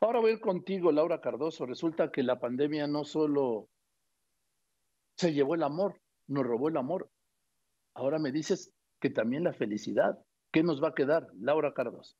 Ahora voy a ir contigo, Laura Cardoso. Resulta que la pandemia no solo se llevó el amor, nos robó el amor. Ahora me dices que también la felicidad. ¿Qué nos va a quedar, Laura Cardoso?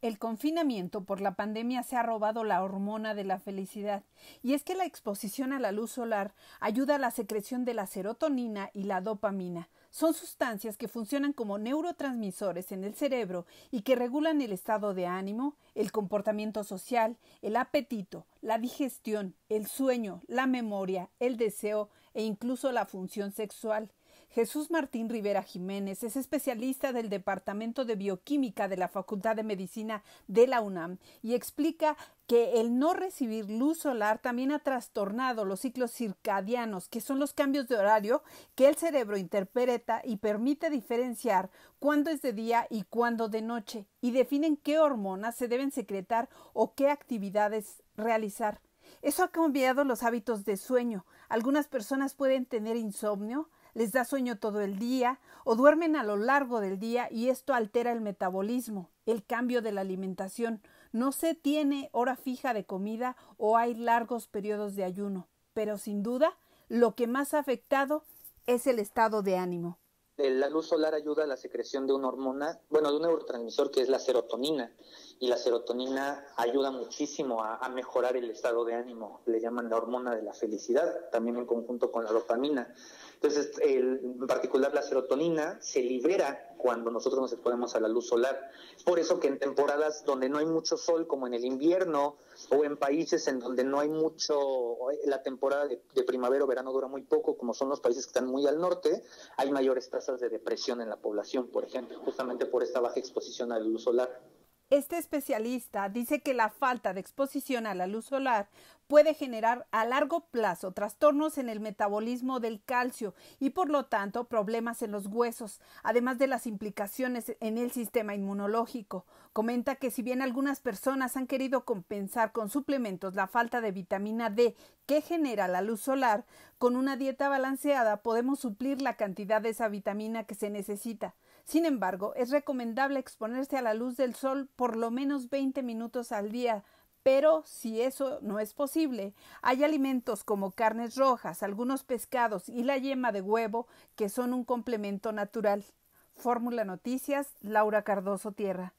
El confinamiento por la pandemia se ha robado la hormona de la felicidad, y es que la exposición a la luz solar ayuda a la secreción de la serotonina y la dopamina. Son sustancias que funcionan como neurotransmisores en el cerebro y que regulan el estado de ánimo, el comportamiento social, el apetito, la digestión, el sueño, la memoria, el deseo e incluso la función sexual. Jesús Martín Rivera Jiménez es especialista del Departamento de Bioquímica de la Facultad de Medicina de la UNAM y explica que el no recibir luz solar también ha trastornado los ciclos circadianos, que son los cambios de horario que el cerebro interpreta y permite diferenciar cuándo es de día y cuándo de noche, y definen qué hormonas se deben secretar o qué actividades realizar. Eso ha cambiado los hábitos de sueño. Algunas personas pueden tener insomnio, les da sueño todo el día o duermen a lo largo del día y esto altera el metabolismo, el cambio de la alimentación. No se tiene hora fija de comida o hay largos periodos de ayuno, pero sin duda lo que más ha afectado es el estado de ánimo. Este, la luz solar ayuda a la secreción de una hormona, bueno, de un neurotransmisor que es la serotonina. Y la serotonina ayuda muchísimo a, mejorar el estado de ánimo. Le llaman la hormona de la felicidad, también en conjunto con la dopamina. Entonces, el, en particular la serotonina se libera cuando nosotros nos exponemos a la luz solar. por eso que en temporadas donde no hay mucho sol, como en el invierno, o en países en donde no hay mucho, la temporada de primavera o verano dura muy poco, como son los países que están muy al norte, hay mayores tasas de depresión en la población, por ejemplo, justamente por esta baja exposición a la luz solar. Este especialista dice que la falta de exposición a la luz solar puede generar a largo plazo trastornos en el metabolismo del calcio y por lo tanto problemas en los huesos, además de las implicaciones en el sistema inmunológico. Comenta que si bien algunas personas han querido compensar con suplementos la falta de vitamina D que genera la luz solar, con una dieta balanceada podemos suplir la cantidad de esa vitamina que se necesita. Sin embargo, es recomendable exponerse a la luz del sol por lo menos 20 minutos al día, pero si eso no es posible, hay alimentos como carnes rojas, algunos pescados y la yema de huevo que son un complemento natural. Fórmula Noticias, Laura Cardoso Tierra.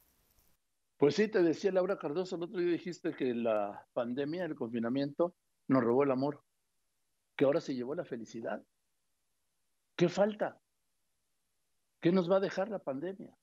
Pues sí, te decía Laura Cardoso, el otro día dijiste que la pandemia, el confinamiento, nos robó el amor, que ahora se llevó la felicidad. ¿Qué falta? ¿Qué nos va a dejar la pandemia?